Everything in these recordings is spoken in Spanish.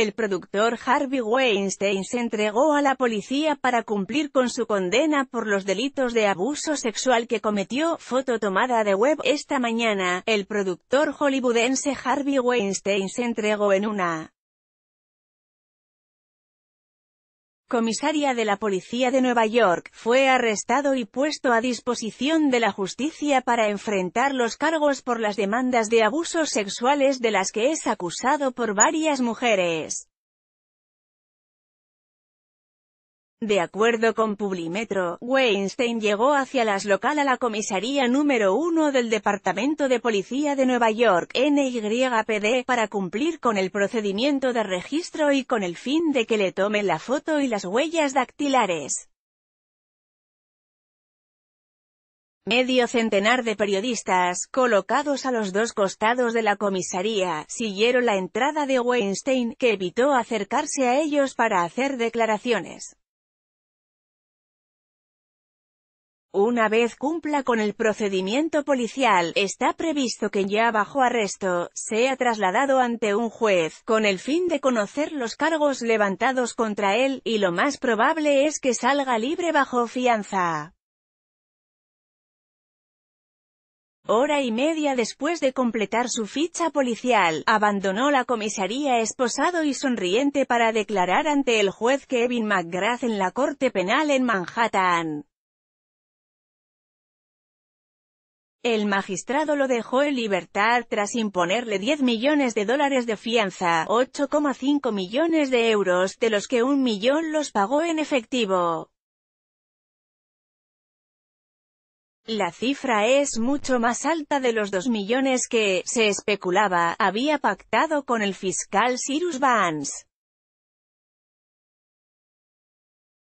El productor Harvey Weinstein se entregó a la policía para cumplir con su condena por los delitos de abuso sexual que cometió, foto tomada de web esta mañana. El productor hollywoodense Harvey Weinstein se entregó en una comisaria de la Policía de Nueva York, fue arrestado y puesto a disposición de la justicia para enfrentar los cargos por las demandas de abusos sexuales de las que es acusado por varias mujeres. De acuerdo con Publimetro, Weinstein llegó hacia las local a la comisaría número uno del Departamento de Policía de Nueva York, NYPD, para cumplir con el procedimiento de registro y con el fin de que le tomen la foto y las huellas dactilares. Medio centenar de periodistas, colocados a los dos costados de la comisaría, siguieron la entrada de Weinstein, que evitó acercarse a ellos para hacer declaraciones. Una vez cumpla con el procedimiento policial, está previsto que ya bajo arresto, sea trasladado ante un juez, con el fin de conocer los cargos levantados contra él, y lo más probable es que salga libre bajo fianza. Hora y media después de completar su ficha policial, abandonó la comisaría esposado y sonriente para declarar ante el juez Kevin McGrath en la Corte Penal en Manhattan. El magistrado lo dejó en libertad tras imponerle 10 millones de dólares de fianza, 8,5 millones de euros, de los que un millón los pagó en efectivo. La cifra es mucho más alta de los 2 millones que, se especulaba, había pactado con el fiscal Cyrus Vance.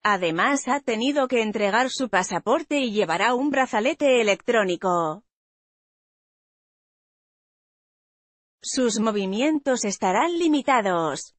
Además ha tenido que entregar su pasaporte y llevará un brazalete electrónico. Sus movimientos estarán limitados.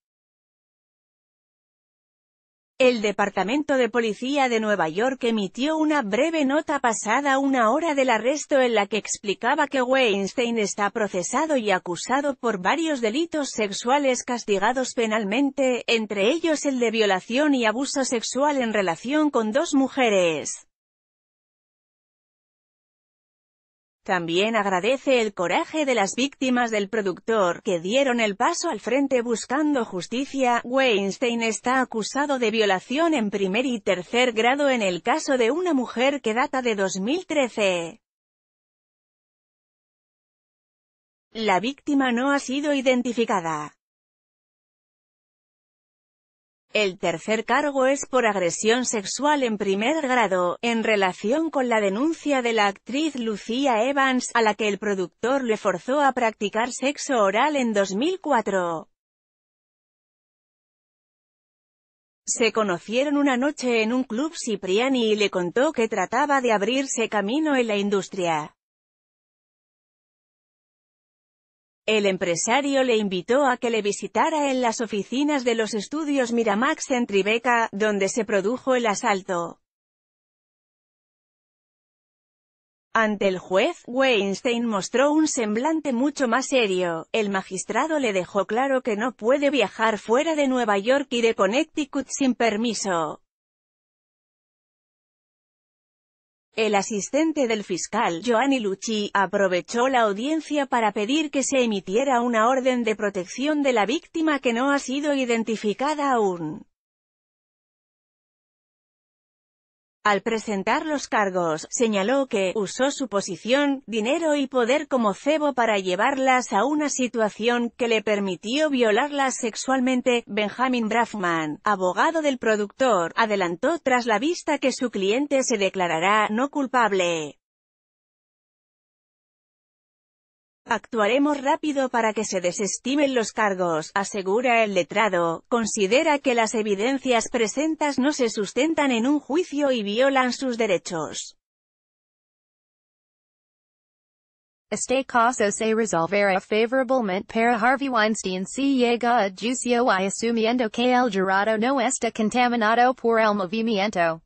El Departamento de Policía de Nueva York emitió una breve nota pasada una hora del arresto en la que explicaba que Weinstein está procesado y acusado por varios delitos sexuales castigados penalmente, entre ellos el de violación y abuso sexual en relación con dos mujeres. También agradece el coraje de las víctimas del productor, que dieron el paso al frente buscando justicia. Weinstein está acusado de violación en primer y tercer grado en el caso de una mujer que data de 2013. La víctima no ha sido identificada. El tercer cargo es por agresión sexual en primer grado, en relación con la denuncia de la actriz Lucía Evans, a la que el productor le forzó a practicar sexo oral en 2004. Se conocieron una noche en un club Cipriani y le contó que trataba de abrirse camino en la industria. El empresario le invitó a que le visitara en las oficinas de los estudios Miramax en Tribeca, donde se produjo el asalto. Ante el juez, Weinstein mostró un semblante mucho más serio. El magistrado le dejó claro que no puede viajar fuera de Nueva York y de Connecticut sin permiso. El asistente del fiscal, Joanny Lucci, aprovechó la audiencia para pedir que se emitiera una orden de protección de la víctima que no ha sido identificada aún. Al presentar los cargos, señaló que «usó su posición, dinero y poder como cebo para llevarlas a una situación que le permitió violarlas sexualmente». Benjamin Braffman, abogado del productor, adelantó tras la vista que su cliente se declarará no culpable. Actuaremos rápido para que se desestimen los cargos, asegura el letrado, considera que las evidencias presentas no se sustentan en un juicio y violan sus derechos. Este caso se resolverá favorablemente para Harvey Weinstein si llega a juicio y asumiendo que el jurado no está contaminado por el movimiento.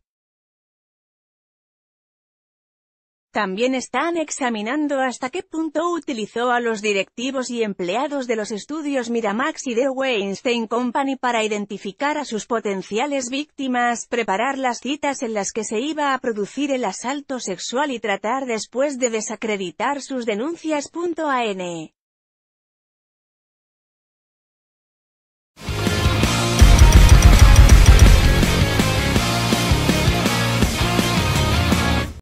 También están examinando hasta qué punto utilizó a los directivos y empleados de los estudios Miramax y The Weinstein Company para identificar a sus potenciales víctimas, preparar las citas en las que se iba a producir el asalto sexual y tratar después de desacreditar sus denuncias.